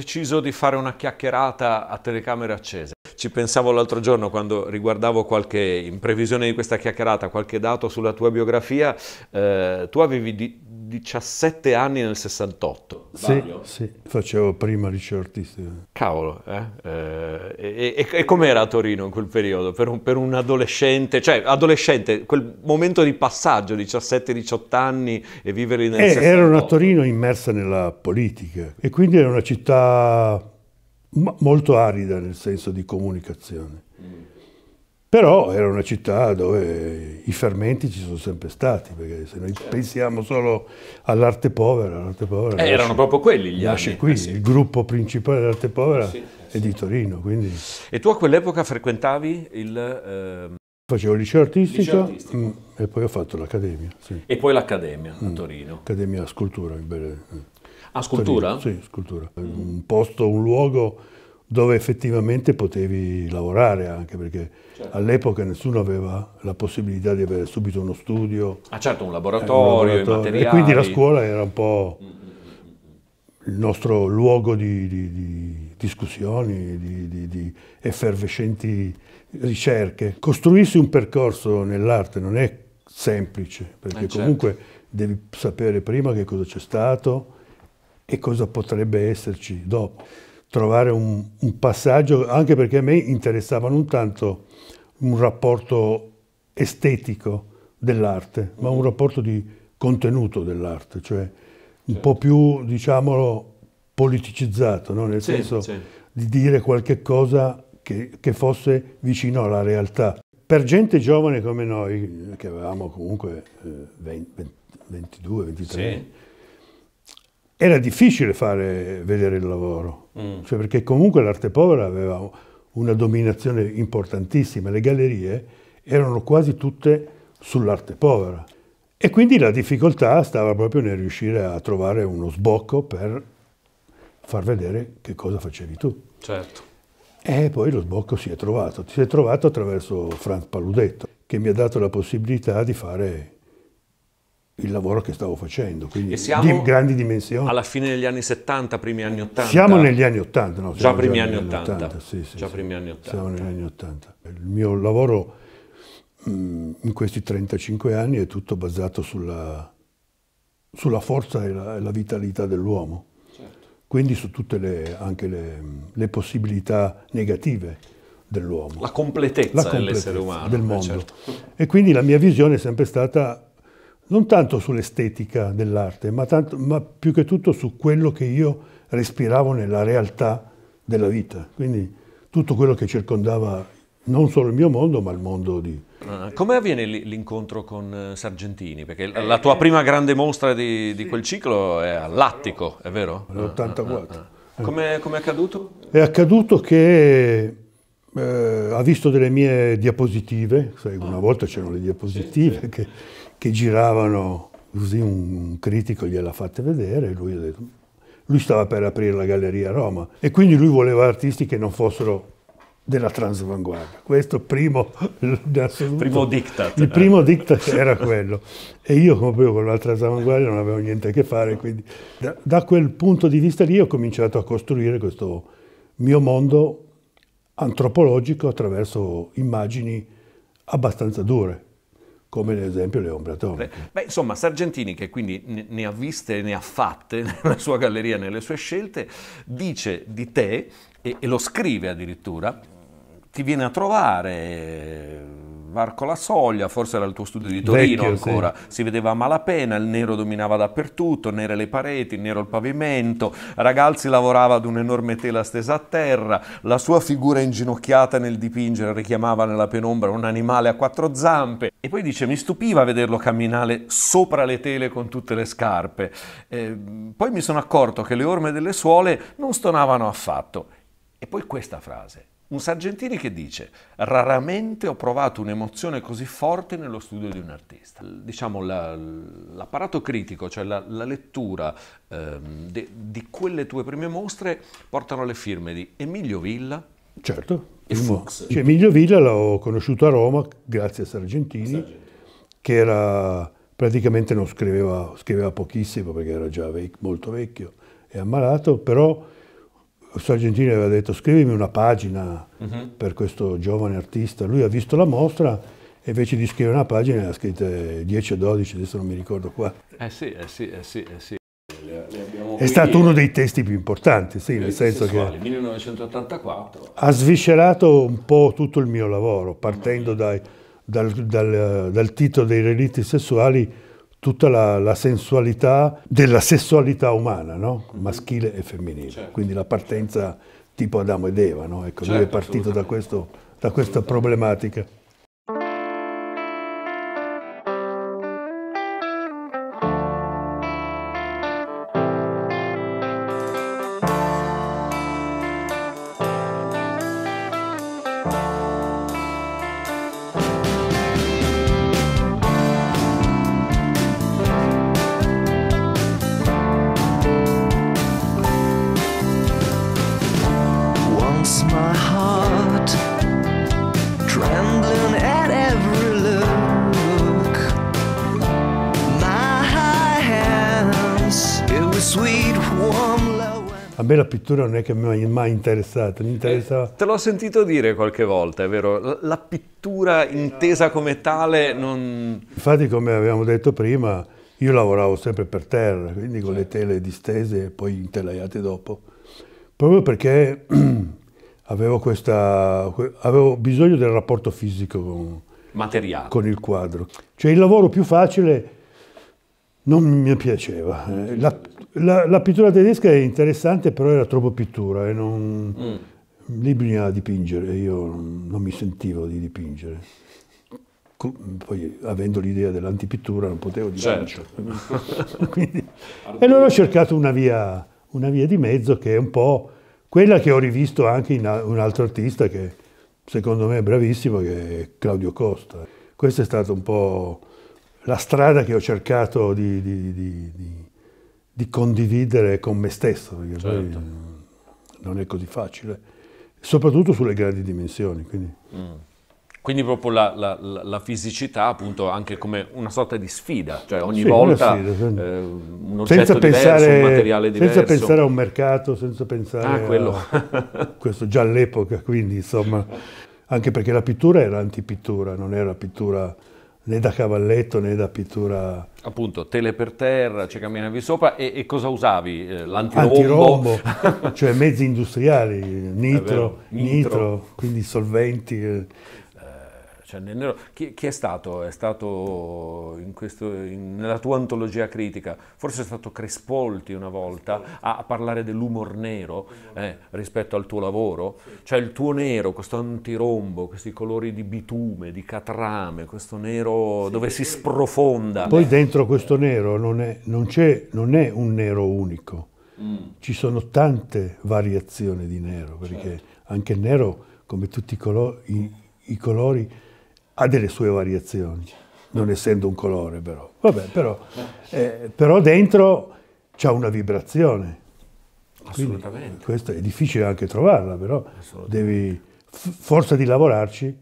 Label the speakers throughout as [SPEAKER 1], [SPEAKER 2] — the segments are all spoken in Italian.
[SPEAKER 1] deciso di fare una chiacchierata a telecamere accese. Ci pensavo l'altro giorno quando riguardavo qualche, in previsione di questa chiacchierata, qualche dato sulla tua biografia, eh, tu avevi di, 17 anni nel 68. Sì,
[SPEAKER 2] sì. facevo prima liceo artistico. Cavolo, eh?
[SPEAKER 1] eh? e, e, e com'era a Torino in quel periodo? Per un, per un, adolescente, cioè adolescente, quel momento di passaggio, 17-18 anni e vivere nel eh, 68.
[SPEAKER 2] Erano a Torino immersa nella politica e quindi era una città molto arida nel senso di comunicazione. Però era una città dove i fermenti ci sono sempre stati, perché se noi certo. pensiamo solo all'arte povera, l'arte povera... Eh, erano
[SPEAKER 1] proprio quelli gli nasce anni.
[SPEAKER 2] qui, eh sì. il gruppo principale dell'arte povera sì, è sì. di Torino. Quindi...
[SPEAKER 1] E tu a quell'epoca frequentavi il... Eh... Facevo liceo artistico, liceo
[SPEAKER 2] artistico. Mh, mm, e poi ho fatto l'accademia. E
[SPEAKER 1] poi l'accademia
[SPEAKER 2] a mm. Torino. Accademia a scultura. Belle, eh,
[SPEAKER 1] ah, scultura? Torino, sì, scultura.
[SPEAKER 2] Mm. Un posto, un luogo dove effettivamente potevi lavorare anche perché Certo. All'epoca nessuno aveva la possibilità di avere subito uno studio. Ah certo, un laboratorio, eh, un laboratorio. E quindi la scuola era un po' mm, mm, mm, il nostro luogo di, di, di discussioni, di, di, effervescenti ricerche. Costruirsi un percorso nell'arte non è semplice, perché eh, certo. comunque certo. devi sapere prima che cosa c'è stato e cosa potrebbe esserci dopo trovare un, un, passaggio, anche perché a me interessava non tanto un rapporto estetico dell'arte, ma un mm. rapporto di contenuto dell'arte, cioè un certo. po' più, diciamolo, politicizzato, no? nel sì, senso sì. di dire qualche cosa che, che fosse vicino alla realtà. Per gente giovane come noi, che avevamo comunque eh, 20, 22, 23 anni, era difficile fare vedere il lavoro, mm. cioè perché comunque l'arte povera aveva una dominazione importantissima, le gallerie erano quasi tutte sull'arte povera e quindi la difficoltà stava proprio nel riuscire a trovare uno sbocco per far vedere che cosa facevi tu. Certo. E poi lo sbocco si è trovato, si è trovato attraverso Franz Paludetto, che mi ha dato la possibilità di fare il lavoro che stavo facendo, quindi di grandi dimensioni. Alla
[SPEAKER 1] fine degli anni 70, primi anni 80. Siamo negli anni 80, no? Già primi anni 80. già primi anni 80. Siamo
[SPEAKER 2] negli anni 80. Il mio lavoro mh, mm, in questi 35 anni è tutto basato sulla, sulla forza e la, e la, vitalità dell'uomo, certo. quindi su tutte le, anche le, le possibilità negative dell'uomo. La completezza, la completezza dell'essere umano. Del eh, mondo. Certo. E quindi la mia visione è sempre stata non tanto sull'estetica dell'arte, ma, ma, più che tutto su quello che io respiravo nella realtà della vita. Quindi tutto quello che circondava non solo il mio mondo, ma il mondo di...
[SPEAKER 1] Ah, come avviene l'incontro con eh, Sargentini? Perché la tua eh, prima grande mostra di, di quel ciclo è all'Attico, è vero? L'84. Ah ah, ah, ah, come, come è accaduto?
[SPEAKER 2] È accaduto che eh, ha visto delle mie diapositive, sai, una volta c'erano le diapositive sì, sì. che che giravano, così un, critico gliel'ha fatta vedere e lui ha detto, lui stava per aprire la galleria a Roma e quindi lui voleva artisti che non fossero della transavanguardia. Questo primo, primo diktat. Il primo eh. diktat era quello. E io proprio con la transavanguardia non avevo niente a che fare, quindi da, da quel punto di vista lì ho cominciato a costruire questo mio mondo antropologico attraverso immagini abbastanza dure come ad esempio le ombre atomiche.
[SPEAKER 1] Beh, insomma, Sargentini, che quindi ne ha viste e ne ha fatte nella sua galleria, nelle sue scelte, dice di te, e, e lo scrive addirittura, ti viene a trovare varco la soglia, forse era il tuo studio di Torino Vecchio, ancora, sì. si vedeva a malapena, il nero dominava dappertutto, nere le pareti, nero il pavimento, Ragazzi lavorava ad un'enorme tela stesa a terra, la sua figura inginocchiata nel dipingere richiamava nella penombra un animale a quattro zampe e poi dice mi stupiva vederlo camminare sopra le tele con tutte le scarpe. Eh, poi mi sono accorto che le orme delle suole non stonavano affatto. E poi questa frase, un Sargentini che dice, raramente ho provato un'emozione così forte nello studio di un artista. Diciamo la, l'apparato critico, cioè la, la lettura eh, de, di quelle tue prime mostre, portano le firme di Emilio Villa.
[SPEAKER 2] Certo. E Fox. Cioè, Emilio Villa l'ho conosciuto a Roma grazie a Sargentini, Sargentini. che era praticamente non scriveva, scriveva pochissimo perché era già vec- molto vecchio e ammalato, però Sargentini aveva detto scrivimi una pagina uh mhm. -huh. per questo giovane artista, lui ha visto la mostra e invece di scrivere una pagina ha scritto 10 o 12, adesso non mi ricordo qua.
[SPEAKER 1] Eh sì, eh sì, eh sì, eh sì. è stato uno dei
[SPEAKER 2] testi più importanti, sì, nel senso che...
[SPEAKER 1] 1984.
[SPEAKER 2] Ha sviscerato un po' tutto il mio lavoro, partendo mm. dai, dal, dal, dal titolo dei relitti sessuali tutta la, la, sensualità della sessualità umana, no? Mhm. maschile e femminile. Certo. Quindi la partenza tipo Adamo ed Eva, no? ecco, certo, lui è certo, partito da, questo, da questa problematica. A me la pittura non è che mi ha mai interessato, mi interessava... Eh,
[SPEAKER 1] te l'ho sentito dire qualche volta, è vero? La pittura intesa come tale
[SPEAKER 2] non... Infatti, come abbiamo detto prima, io lavoravo sempre per terra, quindi con le tele distese e poi intelaiate dopo, proprio perché avevo, questa, avevo bisogno del rapporto fisico con, con il quadro. Cioè il lavoro più facile non mi piaceva. La, la, la, pittura tedesca è interessante, però era troppo pittura e non... Mm. Lì bisognava dipingere, io non mi sentivo di dipingere. Poi, avendo l'idea dell'antipittura, non potevo dipingere. Certo. Quindi, e allora ho cercato una via, una via, di mezzo che è un po' quella che ho rivisto anche in un altro artista che secondo me è bravissimo, che è Claudio Costa. Questo è stato un po' la strada che ho cercato di, di, di, di condividere con me stesso, perché certo. poi non è così facile, soprattutto sulle grandi dimensioni. Quindi, mm.
[SPEAKER 1] quindi proprio la, la, la, fisicità appunto anche come una sorta di sfida, cioè ogni sì, volta sfida, senza, eh, un oggetto senza pensare, diverso, un materiale diverso. Senza pensare
[SPEAKER 2] a un mercato, senza pensare ah, a questo già all'epoca, quindi insomma, anche perché la pittura era antipittura, non era pittura né da cavalletto né da pittura.
[SPEAKER 1] Appunto, tele per terra, ci camminavi sopra e, e cosa usavi? Eh, l'antirombo? Antirombo,
[SPEAKER 2] cioè mezzi industriali, nitro, nitro. nitro quindi solventi. Eh,
[SPEAKER 1] cioè, nel nero, chi, chi, è stato? È stato in questo, in, nella tua antologia critica, forse è stato Crespolti una volta a, a parlare dell'umor nero eh, rispetto al tuo lavoro, cioè il tuo nero, questo antirombo, questi colori di bitume, di catrame, questo nero dove si sprofonda. Poi
[SPEAKER 2] dentro questo nero non è, non non è un nero unico, mm. ci sono tante variazioni di nero, perché certo. anche il nero, come tutti i, colo- i, i colori, ha delle sue variazioni, non essendo un colore però. Vabbè, però, eh, però dentro c'è una vibrazione. Assolutamente. Questo è difficile anche trovarla, però devi, forza di lavorarci,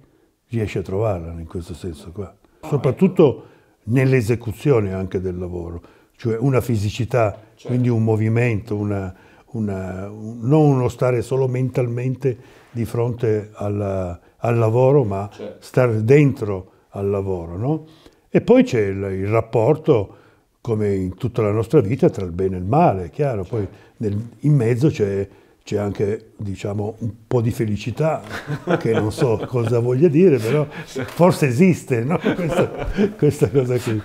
[SPEAKER 2] riesci a trovarla in questo senso qua. Soprattutto nell'esecuzione anche del lavoro, cioè una fisicità, certo. quindi un movimento, una, una, un, non uno stare solo mentalmente di fronte alla, al lavoro, ma certo. stare dentro al lavoro. No? E poi c'è il, il, rapporto, come in tutta la nostra vita, tra il bene e il male, è chiaro. Poi nel, in mezzo c'è, anche diciamo, un po' di felicità, che non so cosa voglia dire, però forse esiste no? questa, questa cosa qui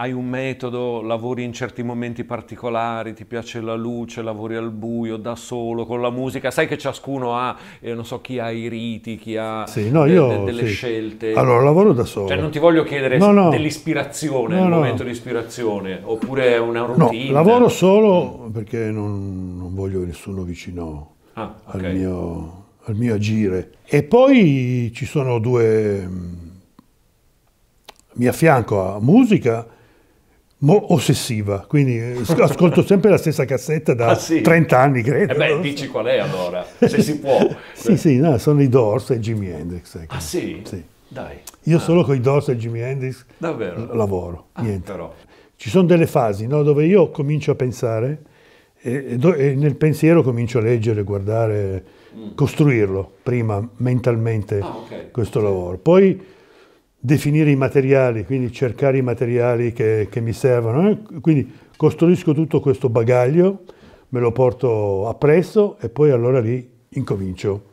[SPEAKER 1] hai un metodo, lavori in certi momenti particolari, ti piace la luce, lavori al buio, da solo, con la musica, sai che ciascuno ha, eh, non so, chi ha i riti, chi ha sì, no, de- io, delle sì. scelte. Allora, lavoro da solo. Cioè, non ti voglio chiedere no, no. dell'ispirazione, no, il momento di ispirazione, oppure una routine. No, lavoro
[SPEAKER 2] solo perché non, non voglio nessuno vicino ah, okay. al, mio, al mio agire. E poi ci sono due... Mm, mi affianco a musica ossessiva, quindi eh, ascolto sempre la stessa cassetta da ah, sì. 30 anni, credo. E eh beh,
[SPEAKER 1] dici qual è allora, se si può. sì,
[SPEAKER 2] sì, no, sono i Doors e Jimi Hendrix. Ecco. Ah sì? sì? Dai. Io ah. solo con i Doors e Jimi Hendrix Davvero? lavoro, ah, niente. Però. Ci sono delle fasi no, dove io comincio a pensare e, e, nel pensiero comincio a leggere, guardare, mm. costruirlo prima mentalmente ah, okay. questo okay. lavoro. Poi definire i materiali, quindi cercare i materiali che, che mi servono. Eh? Quindi costruisco tutto questo bagaglio, me lo porto appresso e poi allora lì incomincio.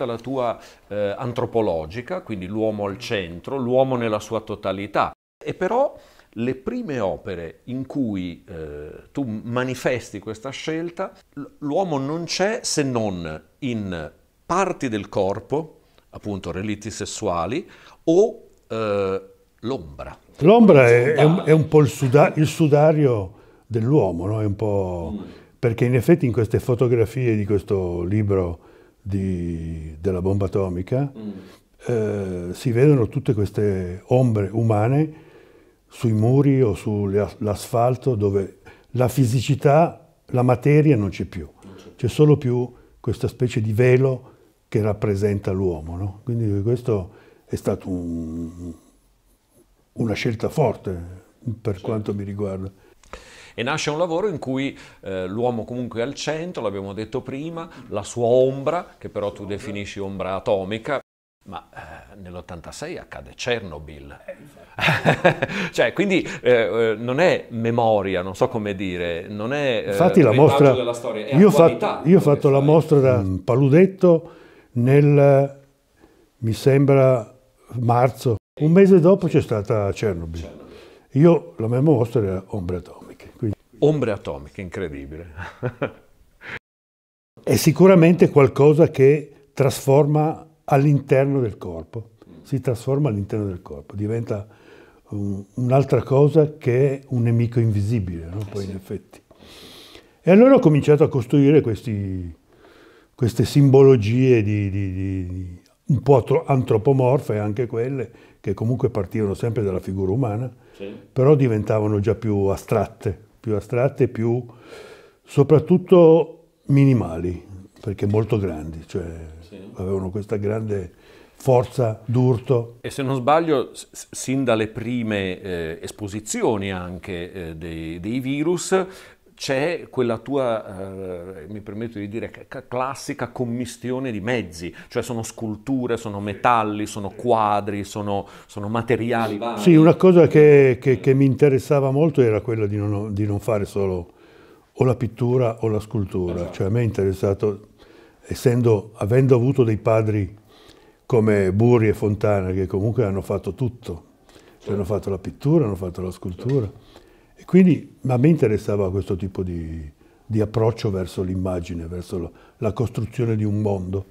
[SPEAKER 1] tutta la tua eh, antropologica, quindi l'uomo al centro, l'uomo nella sua totalità. E però le prime opere in cui eh, tu manifesti questa scelta, l'uomo non c'è se non in parti del corpo, appunto relitti sessuali, o eh, l'ombra.
[SPEAKER 2] L'ombra è, è, un, è, un, po' il, suda il sudario dell'uomo, no? mm. perché in effetti in queste fotografie di questo libro di, della bomba atomica, mm. eh, si vedono tutte queste ombre umane sui muri o sull'asfalto dove la fisicità, la materia non c'è più, c'è solo più questa specie di velo che rappresenta l'uomo. No? Quindi questo è stato un, una scelta forte per quanto mi riguarda.
[SPEAKER 1] E nasce un lavoro in cui eh, l'uomo comunque è al centro, l'abbiamo detto prima, la sua ombra, che però tu definisci ombra atomica, ma eh, nell'86 accade Chernobyl. Eh, cioè, quindi eh, eh, non è memoria, non so come dire, non è eh, Infatti la mostra della storia, io, ho fatto,
[SPEAKER 2] io ho fatto la mostra da mm. Paludetto nel mi sembra marzo. Un mese dopo c'è stata Chernobyl. Io la mia mostra era Ombre Atomica
[SPEAKER 1] ombre atomiche, incredibile.
[SPEAKER 2] È sicuramente qualcosa che trasforma all'interno del corpo, si trasforma all'interno del corpo, diventa un'altra cosa che è un nemico invisibile, no? poi eh sì. in effetti. E allora ho cominciato a costruire questi, queste simbologie di, di, di, un po' antropomorfe, anche quelle, che comunque partivano sempre dalla figura umana, sì. però diventavano già più astratte più astratte, più soprattutto minimali, perché molto grandi, cioè sì. avevano questa grande forza d'urto.
[SPEAKER 1] E se non sbaglio, sin dalle prime eh, esposizioni anche eh, dei, dei, virus, c'è quella tua, eh, mi permetto di dire, classica commistione di mezzi, cioè sono sculture, sono metalli, sono quadri, sono, sono materiali vari. Sì, una
[SPEAKER 2] cosa che, che, che, mi interessava molto era quella di non, di non, fare solo o la pittura o la scultura, esatto. cioè a me è interessato, essendo, avendo avuto dei padri come Burri e Fontana, che comunque hanno fatto tutto, cioè, hanno fatto la pittura, hanno fatto la scultura. Certo e quindi, ma me interessava questo tipo di, di approccio verso l'immagine, verso la, la costruzione di un mondo.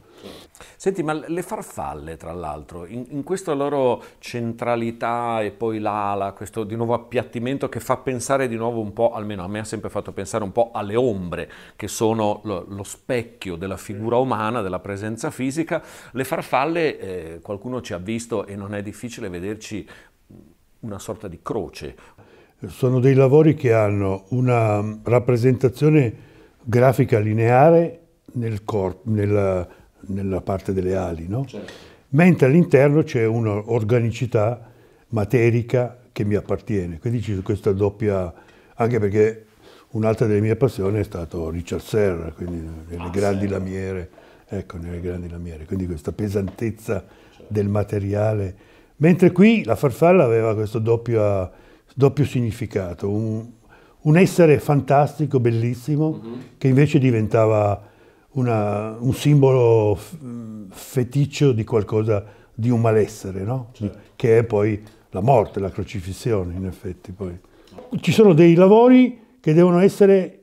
[SPEAKER 1] Senti, ma le farfalle, tra l'altro, in, in, questa loro centralità e poi l'ala, questo di nuovo appiattimento che fa pensare di nuovo un po', almeno a me ha sempre fatto pensare un po' alle ombre, che sono lo, lo specchio della figura umana, della presenza fisica. Le farfalle, eh, qualcuno ci ha visto e non è difficile vederci una sorta di croce,
[SPEAKER 2] sono dei lavori che hanno una rappresentazione grafica lineare nel nella, nella, parte delle ali, no? certo. mentre all'interno c'è un'organicità materica che mi appartiene. Quindi c'è questa doppia, anche perché un'altra delle mie passioni è stato Richard Serra, quindi ah, nelle ah, grandi sì. lamiere, ecco, nelle grandi lamiere, quindi questa pesantezza certo. del materiale. Mentre qui la farfalla aveva questa doppia doppio significato, un, un essere fantastico, bellissimo, mm-hmm. che invece diventava una, un simbolo feticcio di qualcosa, di un malessere, no? certo. che è poi la morte, la crocifissione in effetti. Poi. Ci sono dei lavori che devono essere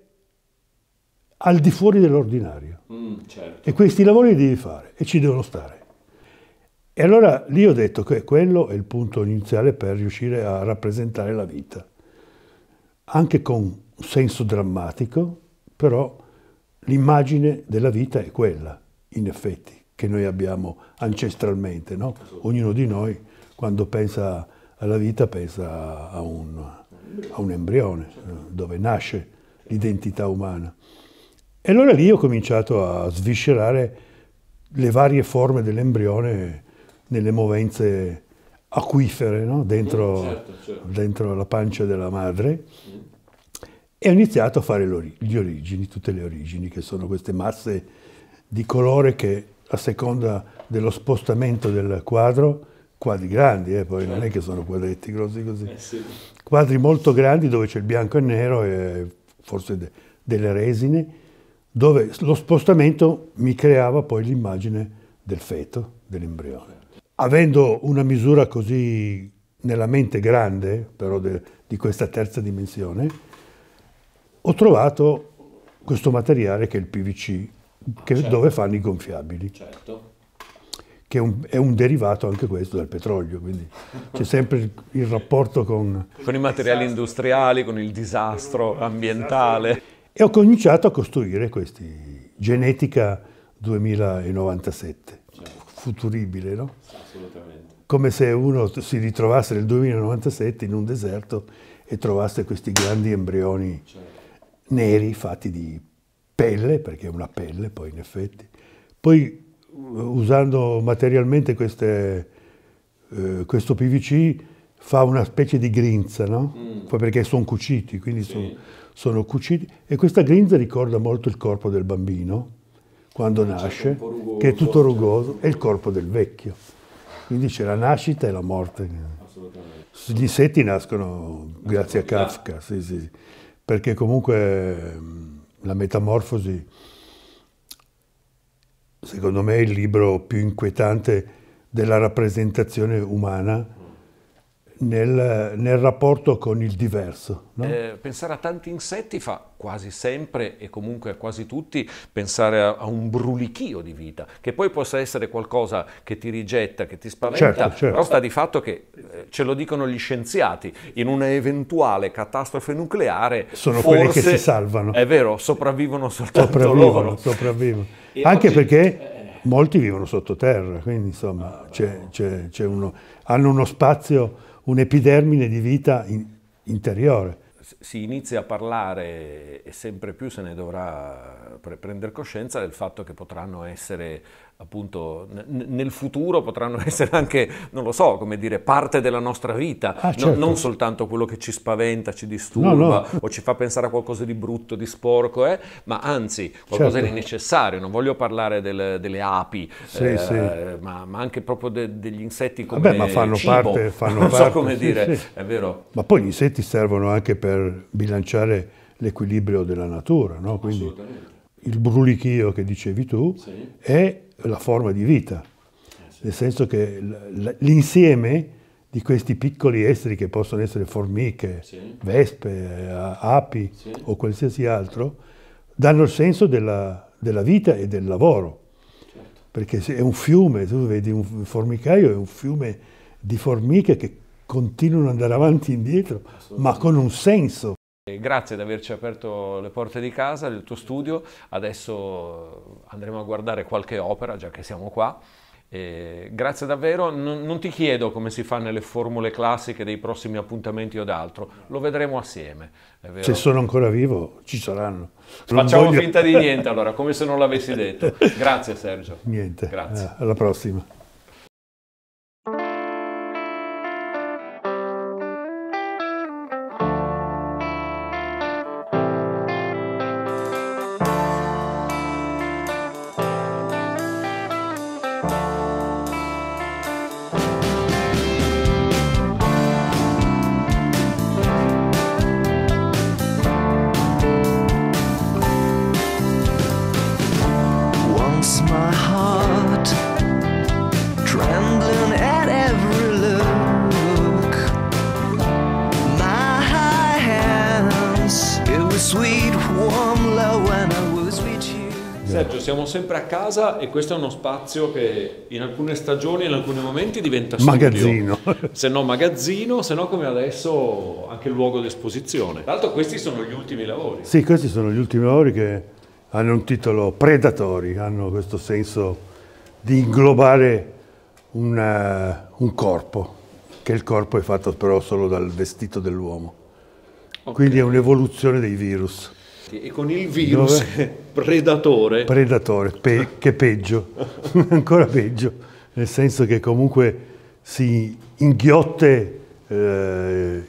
[SPEAKER 2] al di fuori dell'ordinario. Mm, certo. E questi lavori li devi fare e ci devono stare. E allora lì ho detto che quello è il punto iniziale per riuscire a rappresentare la vita, anche con un senso drammatico, però l'immagine della vita è quella, in effetti, che noi abbiamo ancestralmente. No? Ognuno di noi, quando pensa alla vita, pensa a un, a un embrione, dove nasce l'identità umana. E allora lì ho cominciato a sviscerare le varie forme dell'embrione nelle movenze acquifere no? dentro, certo, certo. dentro, la pancia della madre mm. e ho iniziato a fare le origini, tutte le origini, che sono queste masse di colore che a seconda dello spostamento del quadro, quadri grandi, eh, poi certo. non è che sono quadretti grossi così, eh sì. quadri molto grandi dove c'è il bianco e il nero e forse de delle resine, dove lo spostamento mi creava poi l'immagine del feto, dell'embrione avendo una misura così nella mente grande, però de, di questa terza dimensione, ho trovato questo materiale che è il PVC, che, certo. dove fanno i gonfiabili. Certo. Che è un, è un, derivato anche questo dal petrolio, quindi c'è sempre il rapporto con...
[SPEAKER 1] Con i materiali industriali, con il disastro ambientale.
[SPEAKER 2] E ho cominciato a costruire questi Genetica 2097 futuribile, no?
[SPEAKER 1] Assolutamente.
[SPEAKER 2] Come se uno si ritrovasse nel 2097 in un deserto e trovasse questi grandi embrioni certo. neri fatti di pelle, perché è una pelle poi in effetti. Poi usando materialmente queste, eh, questo PVC fa una specie di grinza, no? Mm. Perché sono cuciti, quindi sì. sono, sono cuciti. E questa grinza ricorda molto il corpo del bambino quando nasce, rugoso, che è tutto rugoso, è il corpo del vecchio. Quindi c'è la nascita e la morte. Gli insetti nascono grazie a Kafka, sì, sì, perché comunque la metamorfosi, secondo me, è il libro più inquietante della rappresentazione umana nel, nel, rapporto con il diverso. No?
[SPEAKER 1] Eh, pensare a tanti insetti fa quasi sempre e comunque a quasi tutti pensare a, a, un brulichio di vita, che poi possa essere qualcosa che ti rigetta, che ti spaventa, certo, certo. però sta di fatto che eh, ce lo dicono gli scienziati, in un'eventuale catastrofe nucleare sono forse, quelli che si salvano. È vero, sopravvivono soltanto sopravvivono, loro. Sopravvivono. Anche oggi, perché
[SPEAKER 2] eh, molti vivono sottoterra, quindi insomma ah, c'è, c'è, c'è uno, hanno uno spazio un epidermine di vita in, interiore.
[SPEAKER 1] Si inizia a parlare e sempre più se ne dovrà prendere coscienza del fatto che potranno essere appunto nel futuro potranno essere anche, non lo so, come dire, parte della nostra vita, ah, certo. no, non certo. soltanto quello che ci spaventa, ci disturba no, no. o ci fa pensare a qualcosa di brutto, di sporco, eh? ma anzi qualcosa certo. di necessario. Non voglio parlare del, delle api, sì, eh, sì. Ma, ma, anche proprio de, degli insetti come Vabbè, ma fanno cibo. parte, fanno non so parte, come sì, dire, è vero.
[SPEAKER 2] Ma poi gli insetti servono anche per bilanciare l'equilibrio della natura, no? Quindi il brulichio che dicevi tu è la forma di vita, nel senso che l'insieme di questi piccoli esseri che possono essere formiche, sì. vespe, eh, api sì. o qualsiasi altro, danno il senso della, della vita e del lavoro. Certo. Perché è un fiume, tu vedi un formicaio, è un fiume di formiche che continuano ad andare avanti e indietro, ma con un senso,
[SPEAKER 1] Grazie di averci aperto le porte di casa, del tuo studio. Adesso andremo a guardare qualche opera, già che siamo qua. E grazie davvero, N non ti chiedo come si fa nelle formule classiche dei prossimi appuntamenti o d'altro, lo vedremo assieme. Se sono
[SPEAKER 2] ancora vivo ci saranno. Non Facciamo voglio... finta di
[SPEAKER 1] niente allora, come se non l'avessi detto. Grazie Sergio. Niente, grazie. Eh,
[SPEAKER 2] alla prossima.
[SPEAKER 1] Sergio, siamo sempre a casa e questo è uno spazio che in alcune stagioni, in alcuni momenti diventa studio. Magazzino. Se no magazzino, se no come adesso anche luogo d'esposizione. Tra l'altro questi sono gli ultimi lavori. Sì,
[SPEAKER 2] questi sono gli ultimi lavori che hanno un titolo Predatori, hanno questo senso di inglobare una, eh, un corpo, che il corpo è fatto però solo dal vestito dell'uomo. Okay. Quindi è un'evoluzione dei virus. E con il virus Dove? predatore. Predatore, pe che peggio, ancora peggio, nel senso che comunque si inghiotte eh,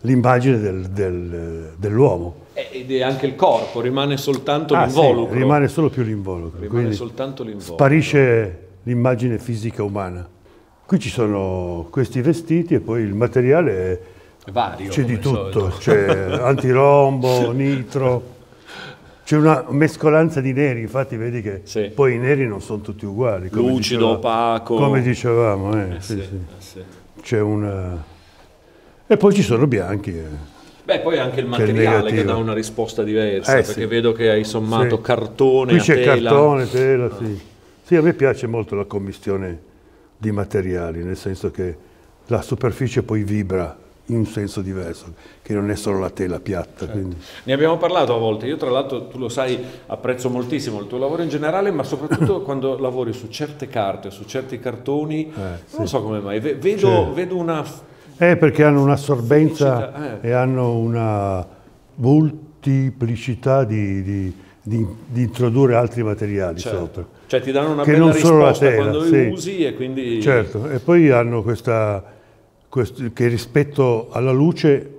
[SPEAKER 2] l'immagine del, del, dell'uomo. Eh,
[SPEAKER 1] ed è anche il corpo, rimane soltanto ah, l'involucro. Sì, rimane solo più l'involucro. Rimane soltanto l'involucro.
[SPEAKER 2] Sparisce l'immagine fisica umana. Qui ci sono questi vestiti e poi il materiale è
[SPEAKER 1] Vario, c'è di tutto, c'è
[SPEAKER 2] antirombo, nitro, c'è una mescolanza di neri, infatti vedi che sì. poi i neri non sono tutti uguali. Lucido, opaco. Come dicevamo, eh, eh sì, eh sì. c'è una... E poi ci sono bianchi. Eh.
[SPEAKER 1] Beh, poi anche il materiale che, che dà una risposta diversa, eh, perché vedo che hai sommato cartone, Qui c'è cartone,
[SPEAKER 2] tela, sì. Sì, a me piace molto la commissione di materiali, nel senso che la superficie poi vibra in un senso diverso, che non è solo la tela piatta. Certo.
[SPEAKER 1] Ne abbiamo parlato a volte, io tra l'altro tu lo sai apprezzo moltissimo il tuo lavoro in generale, ma soprattutto quando lavori su certe carte, su certi cartoni, eh, non sì. so come mai, vedo, cioè, vedo una...
[SPEAKER 2] Eh, perché hanno un'assorbenza eh. e hanno una moltiplicità di, di di, di, introdurre altri materiali certo. sopra. Cioè ti danno una che bella risposta tela, quando sì. li usi e quindi... Certo, e poi hanno questa che rispetto alla luce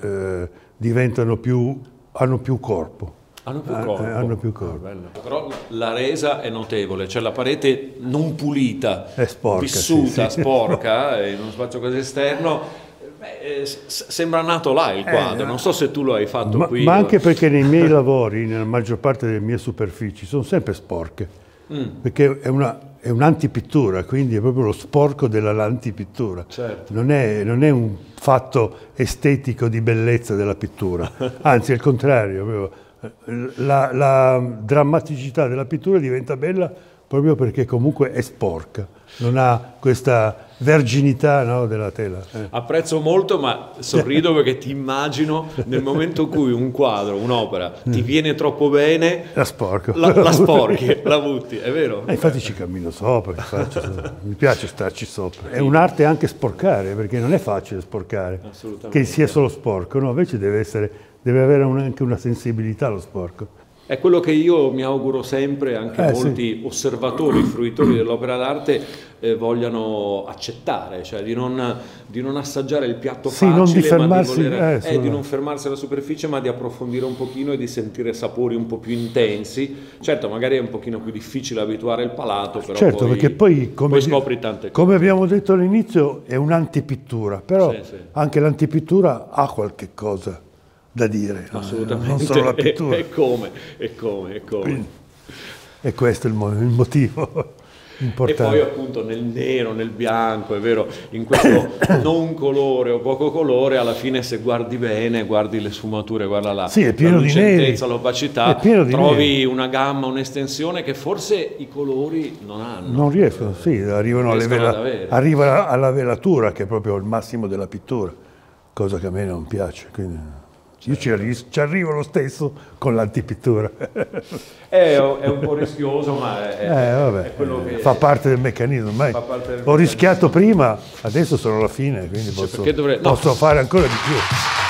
[SPEAKER 2] eh, diventano più, hanno più corpo. Hanno più eh, eh, corpo. Hanno più corpo. Ah,
[SPEAKER 1] Però la resa è notevole, cioè la parete non pulita, è sporca, vissuta, sì, sì. sporca, eh, in uno spazio quasi esterno, Beh, sembra nato là il quadro, eh, non so se tu lo hai fatto ma, qui. Ma anche perché
[SPEAKER 2] nei miei lavori, nella maggior parte delle mie superfici, sono sempre sporche, mm. perché è una è un'antipittura, quindi è proprio lo sporco dell'antipittura. Certo. Non, è, non è un fatto estetico di bellezza della pittura, anzi è il contrario. Eh, la, la, drammaticità della pittura diventa bella proprio perché comunque è sporca, non ha questa verginità no, della tela. Eh.
[SPEAKER 1] Apprezzo molto, ma sorrido perché ti immagino nel momento in cui un quadro, un'opera, ti mm. viene troppo bene, la sporco. La, la sporchi, la butti, è vero? Eh, infatti ci cammino sopra, infatti, mi piace
[SPEAKER 2] starci sopra. È un'arte anche sporcare, perché non è facile sporcare, che sia solo sporco, no? invece deve, essere, deve avere un, anche una sensibilità lo sporco.
[SPEAKER 1] È quello che io mi auguro sempre, anche eh, molti sì. osservatori, fruitori dell'opera d'arte eh, vogliano accettare, cioè di non, di non assaggiare il piatto sì, facile, non di, voler, eh, eh di non fermarsi alla superficie, ma di approfondire un pochino e di sentire sapori un po' più intensi. Certo, magari è un pochino più difficile abituare il
[SPEAKER 2] palato, però certo, poi, perché poi, come, poi scopri tante cose. Come abbiamo detto all'inizio, è un'antipittura, però sì, sì. anche l'antipittura ha qualche cosa da dire. Assolutamente. Non solo la
[SPEAKER 1] pittura. E, come, e come, e come.
[SPEAKER 2] e questo è il, mo il motivo. Importante. E poi
[SPEAKER 1] appunto nel nero, nel bianco, è vero, in questo non colore o poco colore, alla fine se guardi bene, guardi le sfumature, guarda là, sì, è pieno la lucentezza, l'opacità, trovi neri. una gamma, un'estensione che forse i colori non
[SPEAKER 2] hanno. Non riescono, sì, arrivano alle vela, arriva alla velatura che è proprio il massimo della pittura, cosa che a me non piace. Quindi... Io ci, arri- ci, arrivo lo stesso con l'antipittura.
[SPEAKER 1] Eh, è, è, un po' rischioso, ma è, eh, vabbè, è quello che... Fa parte del meccanismo. Del Ho meccanismo.
[SPEAKER 2] rischiato prima, adesso sono alla fine, quindi posso, cioè, dovrei... no. posso fare ancora di più.